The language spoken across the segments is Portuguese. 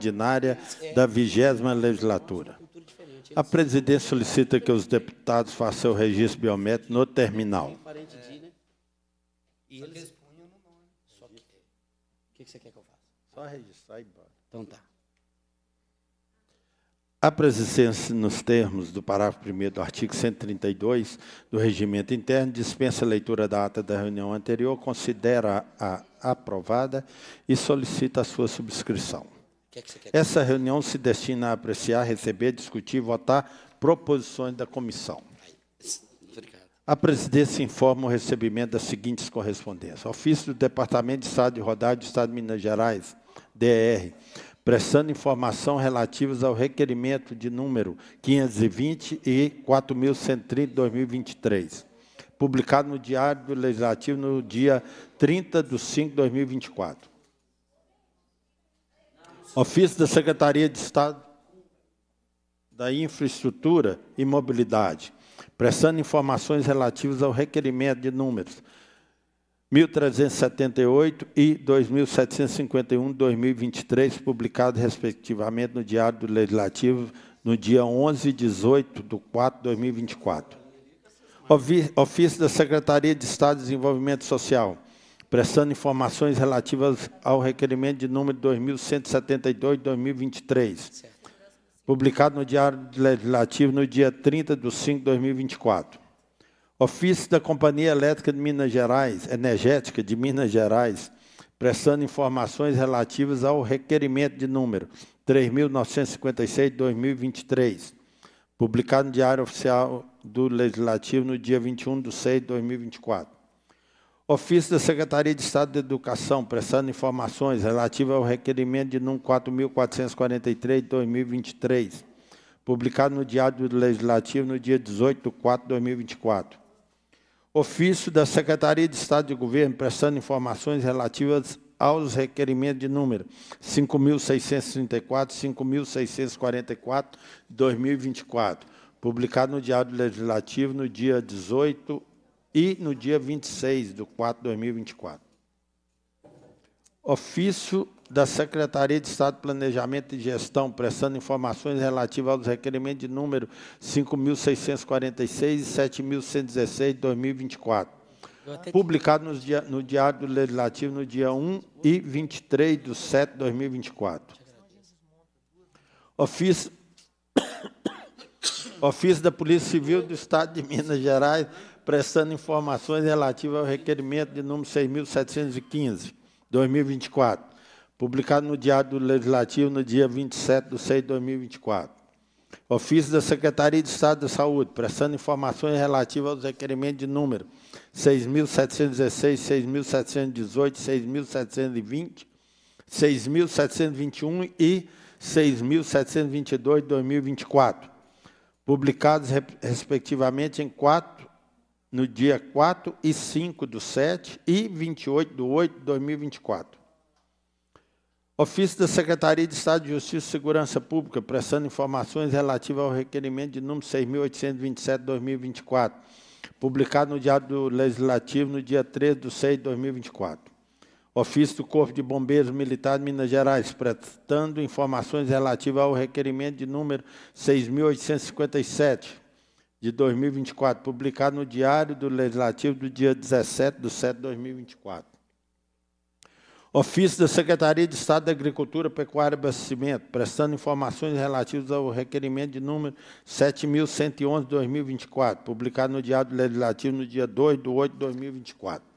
ordinária da vigésima legislatura. A presidência solicita que os deputados façam o registro biométrico no terminal. Né? E eles punham no nome. Né? Só que... O que, que você quer que eu faça? Só registrar e bora. Então tá. A presidência, nos termos do parágrafo 1 do artigo 132 do Regimento Interno, dispensa a leitura da ata da reunião anterior, considera-a aprovada e solicita a sua subscrição. Que é quer... Essa reunião se destina a apreciar, receber, discutir e votar proposições da comissão. A presidência informa o recebimento das seguintes correspondências. Ofício do Departamento de Estado de Rodagem do Estado de Minas Gerais, DR, prestando informação relativas ao requerimento de número 520 e 4.130 de 2023, publicado no Diário do Legislativo no dia 30 de 5 de 2024. Ofício da Secretaria de Estado da Infraestrutura e Mobilidade, prestando informações relativas ao requerimento de números 1378 e 2751 2023, publicados respectivamente no Diário do Legislativo no dia 11 e 18 de 4 de 2024. Ofício da Secretaria de Estado de Desenvolvimento Social, prestando informações relativas ao requerimento de número 2172 de 2023, certo. publicado no Diário Legislativo no dia 30 de 5 de 2024. Ofício da Companhia Elétrica de Minas Gerais, Energética de Minas Gerais, prestando informações relativas ao requerimento de número 3.956 de 2023, publicado no Diário Oficial do Legislativo no dia 21 de 6 de 2024. Ofício da Secretaria de Estado de Educação, prestando informações relativas ao requerimento de número 4.443 de 2023, publicado no Diário Legislativo no dia 18 de 4 de 2024. Ofício da Secretaria de Estado de Governo, prestando informações relativas aos requerimentos de número 5.634 5.644 2024, publicado no Diário Legislativo no dia 18 e no dia 26 de 4 de 2024. Ofício da Secretaria de Estado de Planejamento e Gestão, prestando informações relativas aos requerimentos de número 5.646 e 7.116 de 2024 publicado no, dia, no Diário Legislativo no dia 1 e 23 de 7 de 2024. Ofício, ofício da Polícia Civil do Estado de Minas Gerais, prestando informações relativas ao requerimento de número 6.715, 2024, publicado no Diário do Legislativo no dia 27 de 6 de 2024. Ofício da Secretaria de Estado da Saúde, prestando informações relativas aos requerimentos de número 6.716, 6.718, 6.720, 6.721 e 6.722 de 2024, publicados, respectivamente, em quatro no dia 4 e 5 do 7 e 28 do 8 de 2024. Ofício da Secretaria de Estado de Justiça e Segurança Pública, prestando informações relativas ao requerimento de número 6.827 de 2024, publicado no Diário do Legislativo no dia 3 de 6 de 2024. Ofício do Corpo de Bombeiros Militar de Minas Gerais, prestando informações relativas ao requerimento de número 6.857, de 2024, publicado no Diário do Legislativo do dia 17 de setembro de 2024. Ofício da Secretaria de Estado da Agricultura, Pecuária e Abastecimento, prestando informações relativas ao requerimento de número 7.111 2024, publicado no Diário do Legislativo no dia 2 de 8 de 2024.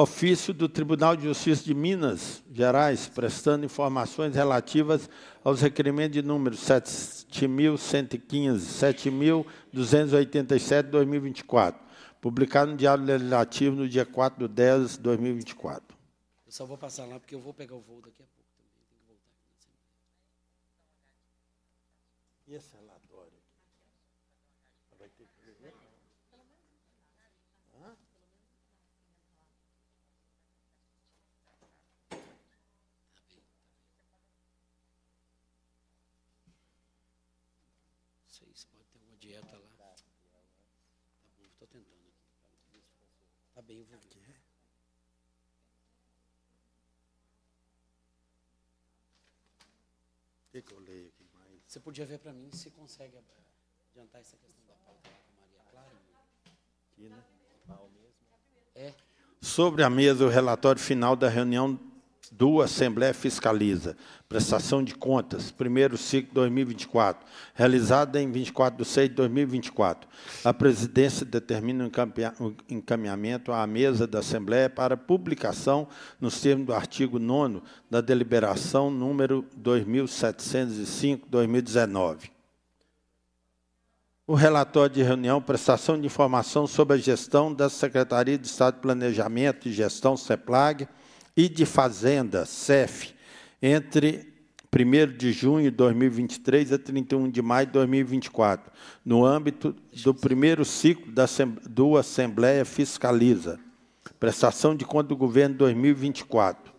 ofício do Tribunal de Justiça de Minas Gerais, prestando informações relativas aos requerimentos de número 7.115, 7.287, 2024, publicado no Diário Legislativo no dia 4 de 10 de 2024. Eu só vou passar lá, porque eu vou pegar o voo daqui a pouco. E esse relatório? Vai ter que ver? Né? bem envolvido. Aqui. É? O que, eu leio aqui mais? Você podia ver para mim se consegue adiantar essa questão da pauta com Maria Clara? Aqui, né? É. Sobre a mesa, o relatório final da reunião do Assembleia Fiscaliza, prestação de contas, primeiro ciclo 2024, realizada em 24 de 6 de 2024. A presidência determina o encaminhamento à mesa da Assembleia para publicação nos termos do artigo 9 da deliberação número 2705/2019. O relatório de reunião, prestação de informação sobre a gestão da Secretaria de Estado de Planejamento e Gestão CEPLAG, e de Fazenda, CEF, entre 1 de junho de 2023 a 31 de maio de 2024, no âmbito do primeiro ciclo da, do Assembleia Fiscaliza. Prestação de conta do governo 2024.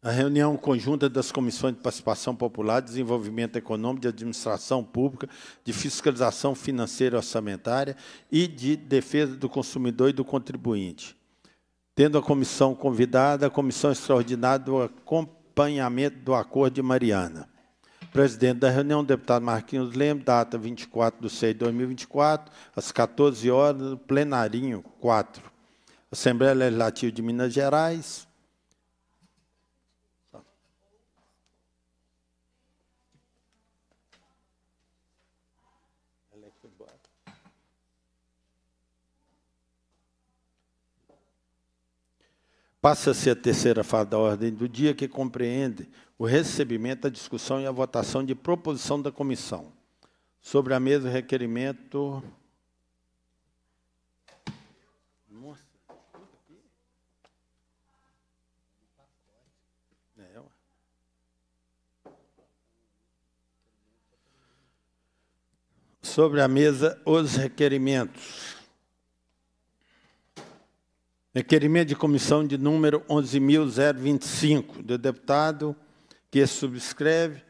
A reunião conjunta das comissões de participação popular, desenvolvimento econômico, de administração pública, de fiscalização financeira e orçamentária e de defesa do consumidor e do contribuinte. Tendo a comissão convidada, a comissão extraordinária do acompanhamento do Acordo de Mariana. Presidente da reunião, deputado Marquinhos Leme, data 24 de 6 de 2024, às 14 horas, plenarinho 4. Assembleia Legislativa de Minas Gerais, Passa-se a terceira fase da ordem do dia, que compreende o recebimento, a discussão e a votação de proposição da comissão. Sobre a mesa, o requerimento. Sobre a mesa, os requerimentos. Requerimento de comissão de número 11.025, do deputado que subscreve,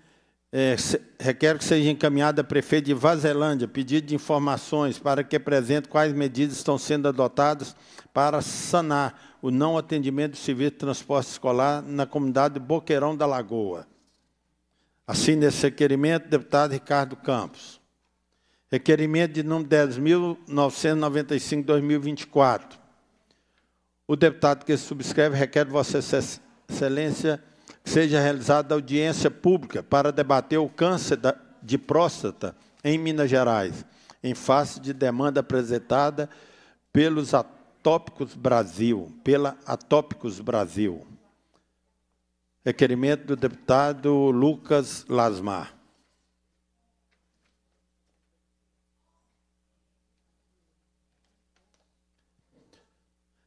é, requer que seja encaminhada a prefeito de Vazelândia pedido de informações para que apresente quais medidas estão sendo adotadas para sanar o não atendimento do serviço de transporte escolar na comunidade Boqueirão da Lagoa. Assine esse requerimento, deputado Ricardo Campos. Requerimento de número 10.995-2024, o deputado que subscreve requer de Vossa Excelência que seja realizada audiência pública para debater o câncer de próstata em Minas Gerais, em face de demanda apresentada pelos Atópicos Brasil, pela Atópicos Brasil. Requerimento do deputado Lucas Lasmar.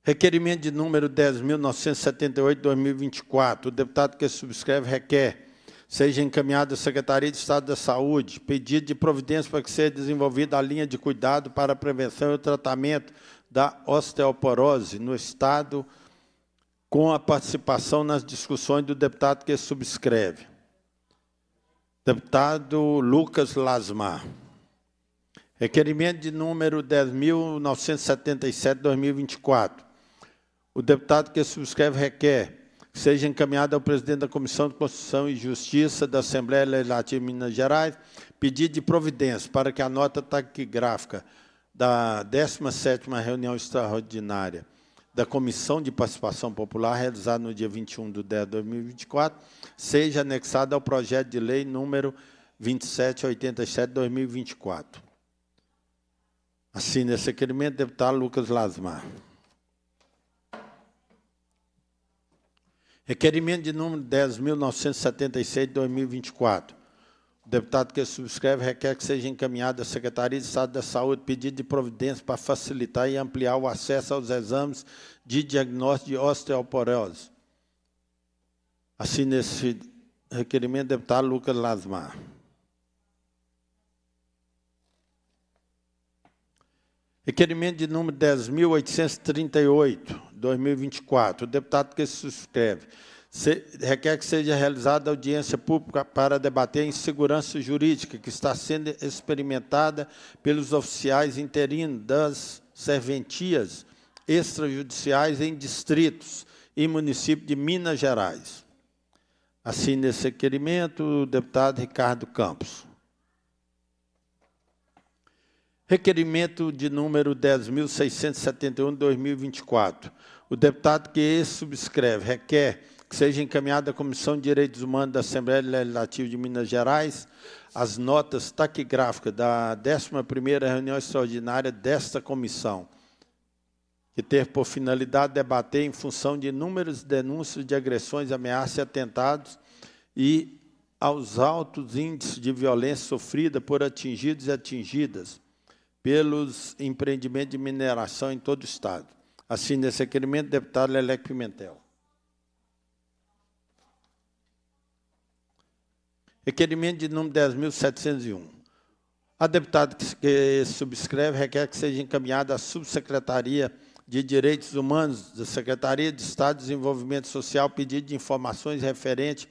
Requerimento de número 10.978-2024. O deputado que subscreve requer seja encaminhado à Secretaria de Estado da Saúde pedido de providência para que seja desenvolvida a linha de cuidado para a prevenção e o tratamento da osteoporose no Estado, com a participação nas discussões do deputado que subscreve. Deputado Lucas Lasmar. Requerimento de número 10.977-2024 o deputado que subscreve requer que seja encaminhado ao presidente da Comissão de Constituição e Justiça da Assembleia Legislativa de Minas Gerais pedido de providência para que a nota taquigráfica da 17ª reunião extraordinária da Comissão de Participação Popular, realizada no dia 21 de 10 de 2024, seja anexada ao projeto de lei número 2787 de 2024. Assina esse requerimento, deputado Lucas Lasmar. Requerimento de número 10.976 de 2024. O deputado que subscreve requer que seja encaminhado à Secretaria de Estado da Saúde pedido de providência para facilitar e ampliar o acesso aos exames de diagnóstico de osteoporose. Assine esse requerimento, deputado Lucas Lasmar. Requerimento de número 10.838, 2024. O deputado que se inscreve, se, requer que seja realizada audiência pública para debater a insegurança jurídica que está sendo experimentada pelos oficiais interinos das serventias extrajudiciais em distritos e município de Minas Gerais. Assine esse requerimento o deputado Ricardo Campos. Requerimento de número 10.671, 2024. O deputado que subscreve requer que seja encaminhada à Comissão de Direitos Humanos da Assembleia Legislativa de Minas Gerais as notas taquigráficas da 11ª reunião extraordinária desta comissão, que ter por finalidade debater em função de inúmeras denúncias de agressões, ameaças e atentados e aos altos índices de violência sofrida por atingidos e atingidas, pelos empreendimentos de mineração em todo o Estado. Assine esse requerimento, deputado Lelec Pimentel. Requerimento de número 10.701. A deputada que subscreve requer que seja encaminhada à Subsecretaria de Direitos Humanos da Secretaria de Estado de Desenvolvimento Social pedido de informações referente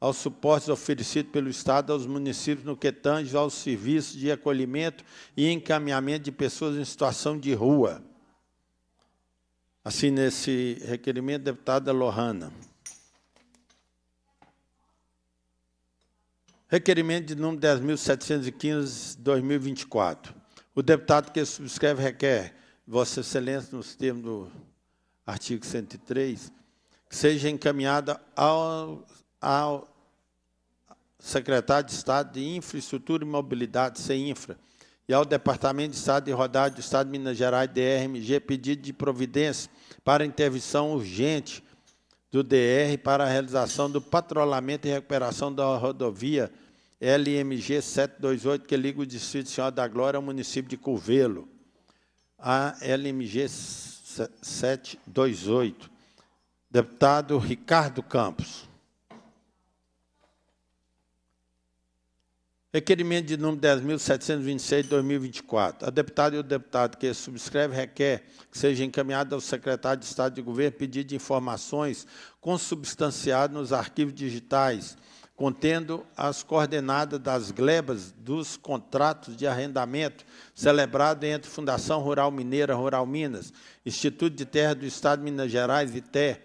aos suportes oferecidos pelo Estado aos municípios no que tange aos serviços de acolhimento e encaminhamento de pessoas em situação de rua. Assim, nesse requerimento, deputada Lohana. Requerimento de número 10.715-2024. O deputado que subscreve requer, Vossa Excelência, nos termos do artigo 103, que seja encaminhada ao, ao secretário de Estado de Infraestrutura e Mobilidade, CEINFRA, e ao Departamento de Estado de Rodagem do Estado de Minas Gerais, DRMG, pedido de providência para intervenção urgente do DR para a realização do patrulhamento e recuperação da rodovia LMG 728, que liga o Distrito Senhora da Glória ao município de Curvelo. A LMG 728. Deputado Ricardo Campos. Requerimento de número 10.726, de 2024. A deputada e o deputado que subscreve requer que seja encaminhado ao secretário de Estado de Governo pedido de informações consubstanciado nos arquivos digitais, contendo as coordenadas das glebas dos contratos de arrendamento celebrado entre Fundação Rural Mineira Rural Minas, Instituto de Terra do Estado de Minas Gerais, ITER,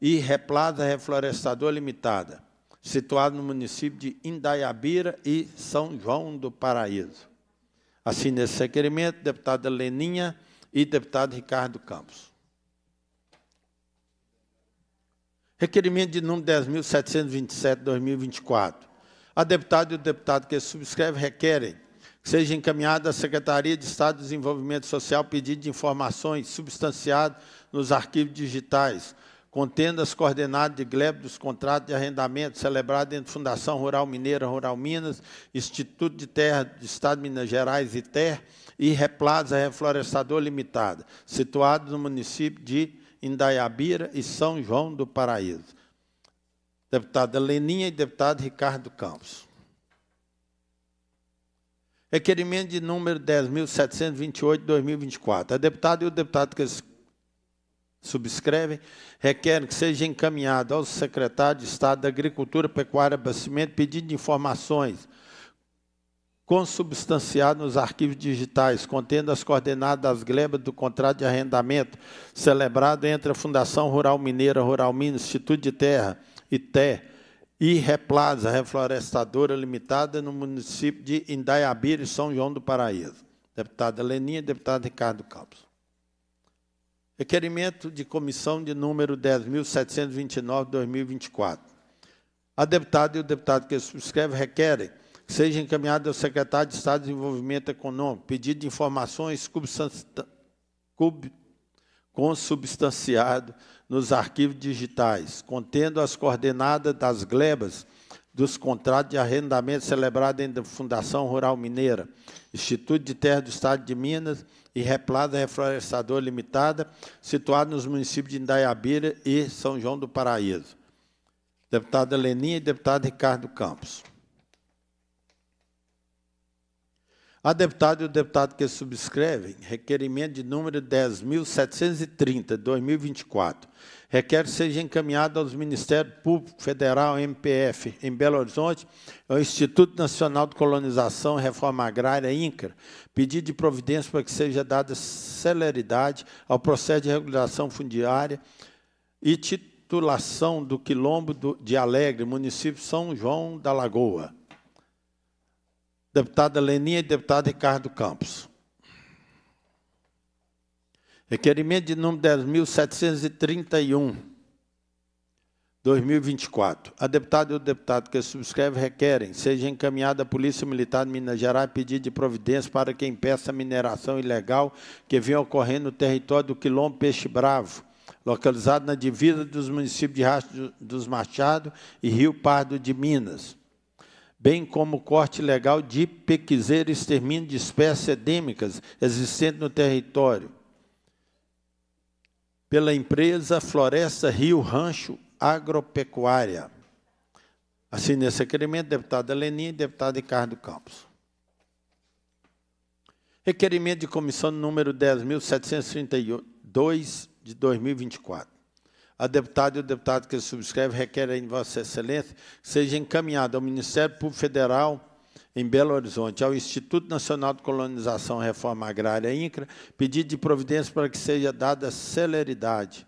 e Replaza Reflorestador Limitada situado no município de Indaiabira e São João do Paraíso. Assine esse requerimento, deputada Leninha e deputado Ricardo Campos. Requerimento de número 10.727-2024. A deputada e o deputado que subscreve requerem que seja encaminhado à Secretaria de Estado de Desenvolvimento Social pedido de informações substanciado nos arquivos digitais contendo as coordenadas de Gleb dos contratos de arrendamento celebrados entre Fundação Rural Mineira, Rural Minas, Instituto de Terra do Estado de Minas Gerais e Terra e Replaza Reflorestador Limitada, situado no município de Indaiabira e São João do Paraíso. Deputada Leninha e deputado Ricardo Campos. Requerimento de número 10.728, 2024. A deputada e o deputado que subscrevem, requerem que seja encaminhado ao secretário de Estado da Agricultura, Pecuária e Abastecimento pedido de informações consubstanciado nos arquivos digitais, contendo as coordenadas das glebas do contrato de arrendamento celebrado entre a Fundação Rural Mineira, Rural Minas, Instituto de Terra, Té e Replaza, Reflorestadora Limitada, no município de Indaiabira e São João do Paraíso. Deputada Leninha e deputado Ricardo Campos. Requerimento de comissão de número 10.729-2024. A deputada e o deputado que subscreve requerem que seja encaminhado ao secretário de Estado de Desenvolvimento Econômico pedido de informações consubstanciado nos arquivos digitais, contendo as coordenadas das glebas dos contratos de arrendamento celebrado entre a Fundação Rural Mineira, Instituto de Terra do Estado de Minas e Replada Reflorestador Limitada, situado nos municípios de Indaiabira e São João do Paraíso. Deputada Leninha e deputado Ricardo Campos. A deputada e o deputado que subscrevem requerimento de número 10.730, 2024, requer que seja encaminhado aos Ministérios Público Federal, MPF, em Belo Horizonte, ao Instituto Nacional de Colonização e Reforma Agrária, INCRA, pedido de providência para que seja dada celeridade ao processo de regulação fundiária e titulação do Quilombo de Alegre, município São João da Lagoa deputada Leninha e deputado Ricardo Campos. Requerimento de número 10.731, 2024. A deputada e o deputado que subscreve requerem seja encaminhada à Polícia Militar de Minas Gerais pedido de providência para que impeça a mineração ilegal que vem ocorrendo no território do Quilombo Peixe Bravo, localizado na divisa dos municípios de Rastro dos Machados e Rio Pardo de Minas bem como corte legal de pequizeiro e extermínio de espécies endêmicas existentes no território. Pela empresa Floresta Rio Rancho Agropecuária. Assine esse requerimento, deputada Lenin e deputado Ricardo Campos. Requerimento de comissão número 10.732 de 2024 a deputada e o deputado que subscreve requerem, Vossa Excelência, que seja encaminhado ao Ministério Público Federal em Belo Horizonte, ao Instituto Nacional de Colonização e Reforma Agrária, INCRA, pedido de providência para que seja dada celeridade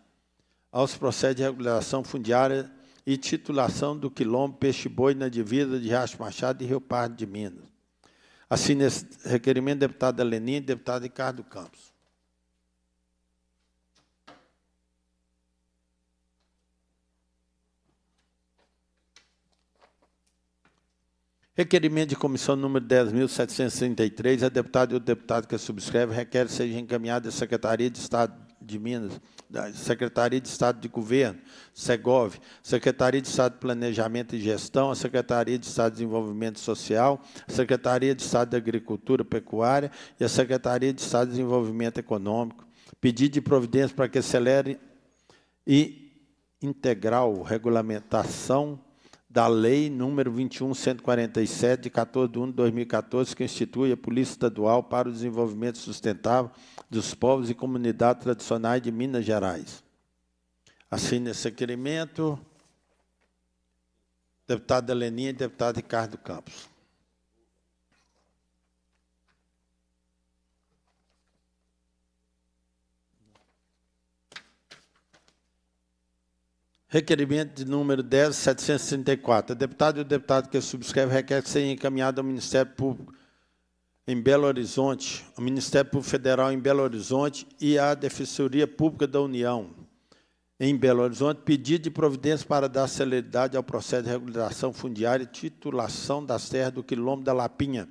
aos processos de regulação fundiária e titulação do quilombo Peixe Boi na divisa de Riacho Machado e Rio Pardo de Minas. Assim, esse requerimento, deputada Lenin e deputado Ricardo Campos. Requerimento de comissão número 10.733, a deputada e é o deputado que a subscreve requer seja encaminhado à Secretaria de Estado de Minas, da Secretaria de Estado de Governo, Segov, Secretaria de Estado de Planejamento e Gestão, a Secretaria de Estado de Desenvolvimento Social, a Secretaria de Estado de Agricultura e Pecuária e a Secretaria de Estado de Desenvolvimento Econômico. Pedido de providência para que acelere e integral regulamentação da Lei número 21.147, de 14 de 1 de 2014, que institui a Polícia Estadual para o Desenvolvimento Sustentável dos Povos e Comunidades Tradicionais de Minas Gerais. Assine esse requerimento, deputada Heleninha e deputado Ricardo Campos. Requerimento de número 10734. A deputada e o deputado que subscreve requer que seja encaminhado ao Ministério Público em Belo Horizonte, ao Ministério Público Federal em Belo Horizonte e à Defensoria Pública da União em Belo Horizonte, pedido de providência para dar celeridade ao processo de regularização fundiária e titulação das terras do Quilombo da Lapinha,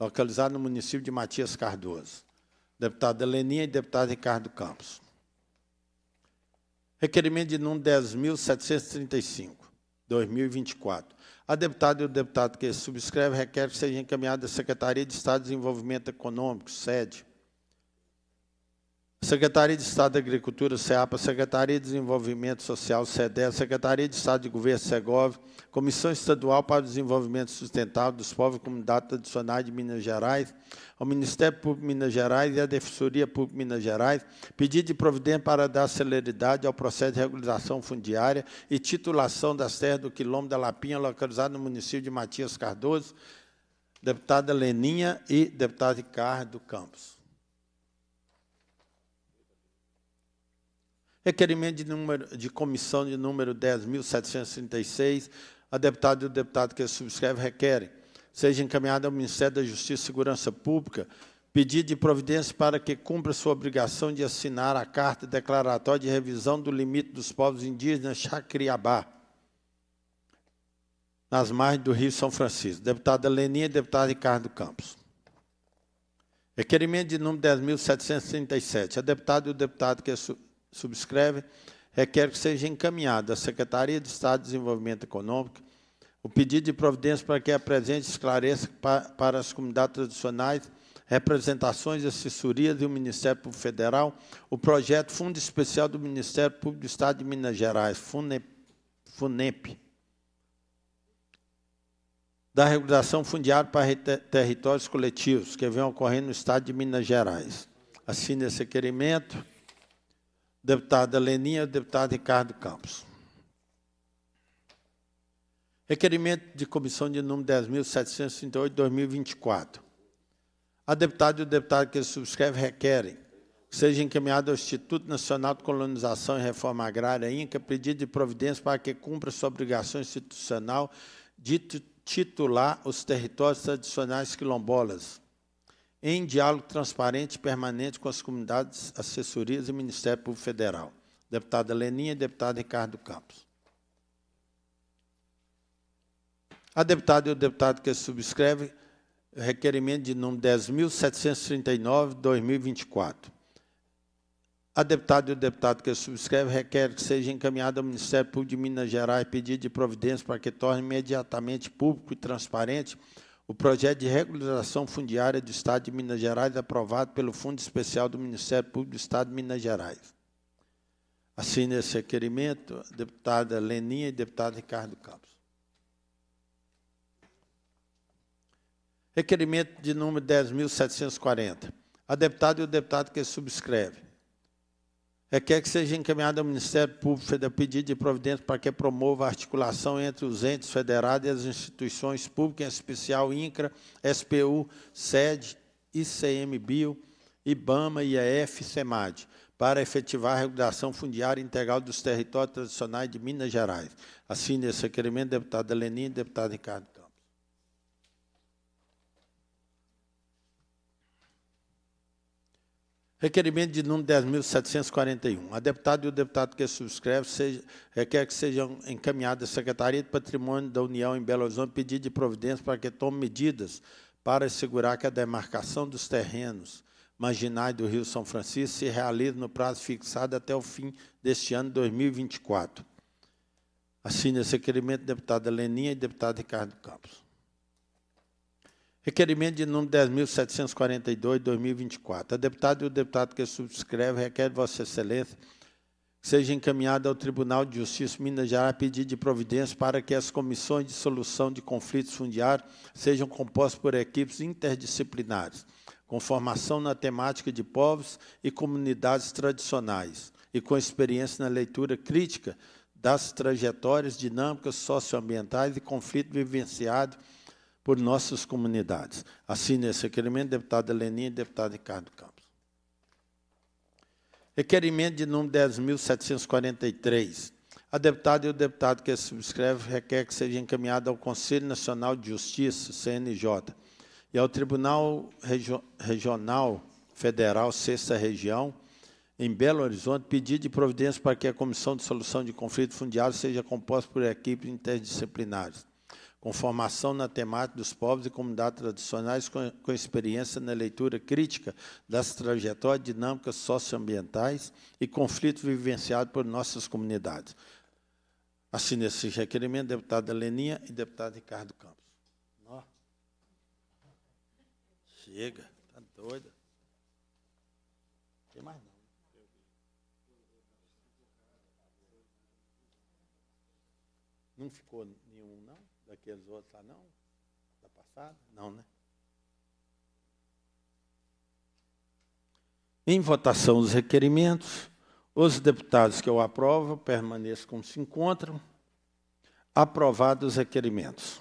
localizado no município de Matias Cardoso. Deputada Leninha e deputado Ricardo Campos. Requerimento de número 10.735, 2024. A deputada e o deputado que subscreve requer que seja encaminhado à Secretaria de Estado de Desenvolvimento Econômico, sede, Secretaria de Estado da Agricultura, SEAPA, Secretaria de Desenvolvimento Social, SEDES, Secretaria de Estado de Governo, SEGOV, Comissão Estadual para o Desenvolvimento Sustentável dos Povos e Comunidades Tradicionais de Minas Gerais, ao Ministério Público de Minas Gerais e à Defensoria Pública de Minas Gerais, pedido de providência para dar celeridade ao processo de regularização fundiária e titulação das terras do Quilombo da Lapinha, localizado no município de Matias Cardoso, deputada Leninha e deputado Ricardo Campos. Requerimento de, número, de comissão de número 10.736, a deputada e o deputado que subscreve requerem, seja encaminhada ao Ministério da Justiça e Segurança Pública, pedido de providência para que cumpra sua obrigação de assinar a carta declaratória de revisão do limite dos povos indígenas Chacriabá, nas margens do Rio São Francisco. Deputada Leninha e deputado Ricardo Campos. Requerimento de número 10.737. A deputada e o deputado que subscreve subscreve requer que seja encaminhado à Secretaria de Estado de Desenvolvimento Econômico o pedido de providência para que apresente e esclareça para as comunidades tradicionais, representações, assessorias do Ministério Público Federal, o projeto Fundo Especial do Ministério Público do Estado de Minas Gerais, FUNEP, FUNEP da regulação fundiária para territórios coletivos, que vem ocorrendo no Estado de Minas Gerais. Assine esse requerimento deputada Leninha e deputado Ricardo Campos. Requerimento de comissão de número 10.738, 2024. A deputada e o deputado que subscreve requerem que seja encaminhado ao Instituto Nacional de Colonização e Reforma Agrária, INCA, pedido de providência para que cumpra sua obrigação institucional de titular os territórios tradicionais quilombolas, em diálogo transparente e permanente com as comunidades, assessorias e Ministério Público Federal. Deputada Leninha e deputado Ricardo Campos. A deputada e o deputado que subscreve requerimento de número 10.739-2024. A deputada e o deputado que subscreve requer que seja encaminhado ao Ministério Público de Minas Gerais pedido de providência para que torne imediatamente público e transparente o projeto de regularização fundiária do Estado de Minas Gerais, é aprovado pelo Fundo Especial do Ministério Público do Estado de Minas Gerais. Assine esse requerimento, deputada Leninha e deputado Ricardo Campos. Requerimento de número 10.740. A deputada e o deputado que subscreve é, quer que seja encaminhado ao Ministério Público Federal pedido de providência para que promova a articulação entre os entes federados e as instituições públicas, em especial INCRA, SPU, SED, ICMBio, IBAMA, IEF e SEMAD, para efetivar a regulação fundiária integral dos territórios tradicionais de Minas Gerais. Assine esse requerimento, deputada Lenin e deputado Ricardo. Requerimento de número 10.741. A deputada e o deputado que subscreve seja, requer que sejam encaminhados à Secretaria de Patrimônio da União em Belo Horizonte pedido de providência para que tome medidas para assegurar que a demarcação dos terrenos marginais do Rio São Francisco se realize no prazo fixado até o fim deste ano 2024. Assine esse requerimento deputada Leninha e deputado Ricardo Campos. Requerimento de número 10.742, 2024. A deputada e o deputado que subscreve requer Vossa Excelência que seja encaminhada ao Tribunal de Justiça Minas Gerais a de providência para que as comissões de solução de conflitos fundiários sejam compostas por equipes interdisciplinares, com formação na temática de povos e comunidades tradicionais e com experiência na leitura crítica das trajetórias dinâmicas socioambientais e conflito vivenciado por nossas comunidades. Assine esse requerimento, deputada Leninha e deputado Ricardo Campos. Requerimento de número 10.743. A deputada e o deputado que subscreve requer que seja encaminhado ao Conselho Nacional de Justiça, CNJ, e ao Tribunal Regio Regional Federal, Sexta Região, em Belo Horizonte, pedido de providência para que a Comissão de Solução de Conflitos Fundiários seja composta por equipes interdisciplinares com formação na temática dos povos e comunidades tradicionais, com, com experiência na leitura crítica das trajetórias dinâmicas socioambientais e conflitos vivenciados por nossas comunidades. Assine esse requerimento, deputada Leninha e deputado Ricardo Campos. Ó. Chega, tá doida. Tem mais não. Não ficou outros lá, não? Da passada? Não, né? Em votação dos requerimentos, os deputados que eu aprovo permaneçam como se encontram. Aprovados os requerimentos.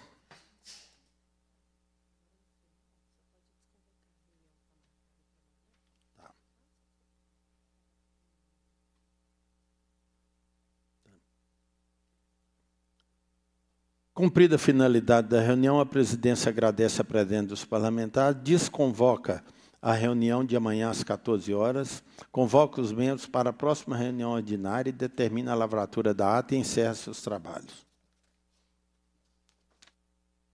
Cumprida a finalidade da reunião, a presidência agradece a presença dos parlamentares, desconvoca a reunião de amanhã às 14 horas, convoca os membros para a próxima reunião ordinária e determina a lavratura da ata e encerra seus trabalhos.